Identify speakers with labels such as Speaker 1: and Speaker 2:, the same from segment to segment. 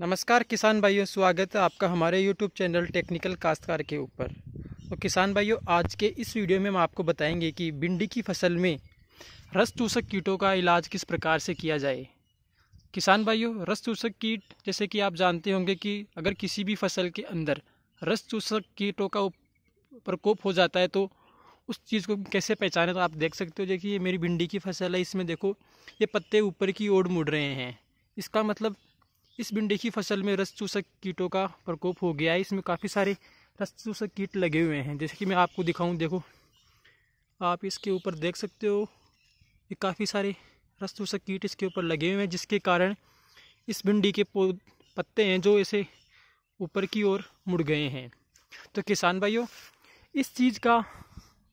Speaker 1: नमस्कार किसान भाइयों स्वागत है आपका हमारे यूट्यूब चैनल टेक्निकल काश्तकार के ऊपर तो किसान भाइयों आज के इस वीडियो में हम आपको बताएंगे कि भिंडी की फसल में रस चूसक कीटों का इलाज किस प्रकार से किया जाए किसान भाइयों रस चूसक कीट जैसे कि आप जानते होंगे कि अगर किसी भी फसल के अंदर रस चूसक कीटों का प्रकोप हो जाता है तो उस चीज़ को कैसे पहचाने तो आप देख सकते हो देखिए ये मेरी भिंडी की फसल है इसमें देखो ये पत्ते ऊपर की ओर मुड़ रहे हैं इसका मतलब इस भिंडी की फसल में रस चूसक कीटों का प्रकोप हो गया है इसमें काफ़ी सारे रस चूसक कीट लगे हुए हैं जैसे कि मैं आपको दिखाऊं देखो आप इसके ऊपर देख सकते हो ये काफ़ी सारे रस चूसक कीट इसके ऊपर लगे हुए हैं जिसके कारण इस भिंडी के पत्ते हैं जो इसे ऊपर की ओर मुड़ गए हैं तो किसान भाइयों इस चीज़ का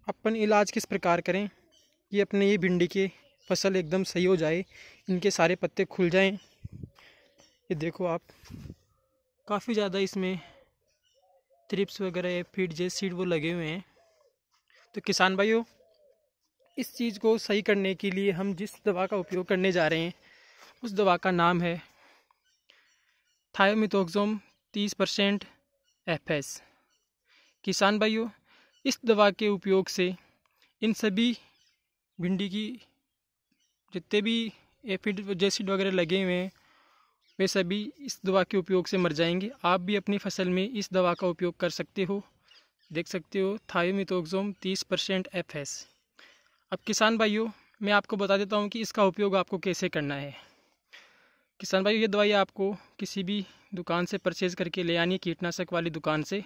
Speaker 1: अपन इलाज किस प्रकार करें कि अपने ये भिंडी के फसल एकदम सही हो जाए इनके सारे पत्ते खुल जाएं ये देखो आप काफ़ी ज़्यादा इसमें ट्रिप्स वगैरह फीड जे सीड वो लगे हुए हैं तो किसान भाइयों इस चीज़ को सही करने के लिए हम जिस दवा का उपयोग करने जा रहे हैं उस दवा का नाम है थायोमिथोक्सोम तीस परसेंट एफ किसान भाइयों इस दवा के उपयोग से इन सभी भिंडी की जितने भी एफिड जेसिड वगैरह लगे हुए हैं वे सभी इस दवा के उपयोग से मर जाएंगे आप भी अपनी फसल में इस दवा का उपयोग कर सकते हो देख सकते हो थायोमिथोक्सोम तीस परसेंट एफ एस अब किसान भाइयों मैं आपको बता देता हूँ कि इसका उपयोग आपको कैसे करना है किसान भाइयों ये दवाई आपको किसी भी दुकान से परचेज़ करके ले आनी कीटनाशक वाली दुकान से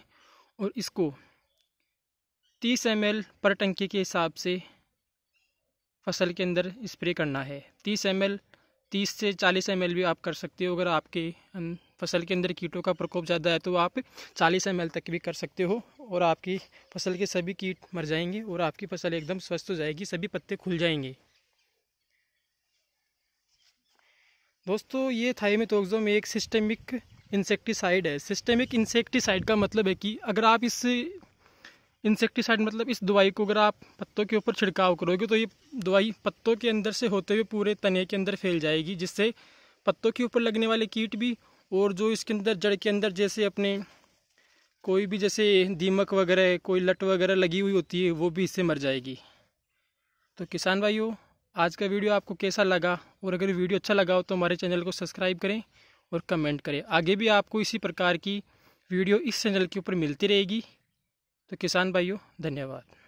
Speaker 1: और इसको तीस एम पर टंकी के हिसाब से फसल के अंदर स्प्रे करना है तीस एम तीस से चालीस एम भी आप कर सकते हो अगर आपके फसल के अंदर कीटों का प्रकोप ज़्यादा है तो आप चालीस एम तक भी कर सकते हो और आपकी फसल के सभी कीट मर जाएंगे और आपकी फसल एकदम स्वस्थ हो जाएगी सभी पत्ते खुल जाएंगे दोस्तों ये में एक सिस्टेमिक इंसेक्टिसाइड है सिस्टेमिक इंसेक्टिसाइड का मतलब है कि अगर आप इस इंसेक्टिसाइड मतलब इस दवाई को अगर आप पत्तों के ऊपर छिड़काव करोगे तो ये दवाई पत्तों के अंदर से होते हुए पूरे तने के अंदर फैल जाएगी जिससे पत्तों के ऊपर लगने वाले कीट भी और जो इसके अंदर जड़ के अंदर जैसे अपने कोई भी जैसे दीमक वगैरह कोई लट वगैरह लगी हुई होती है वो भी इससे मर जाएगी तो किसान भाइयों आज का वीडियो आपको कैसा लगा और अगर वीडियो अच्छा लगा हो तो हमारे चैनल को सब्सक्राइब करें और कमेंट करें आगे भी आपको इसी प्रकार की वीडियो इस चैनल के ऊपर मिलती रहेगी तो किसान भाइयों धन्यवाद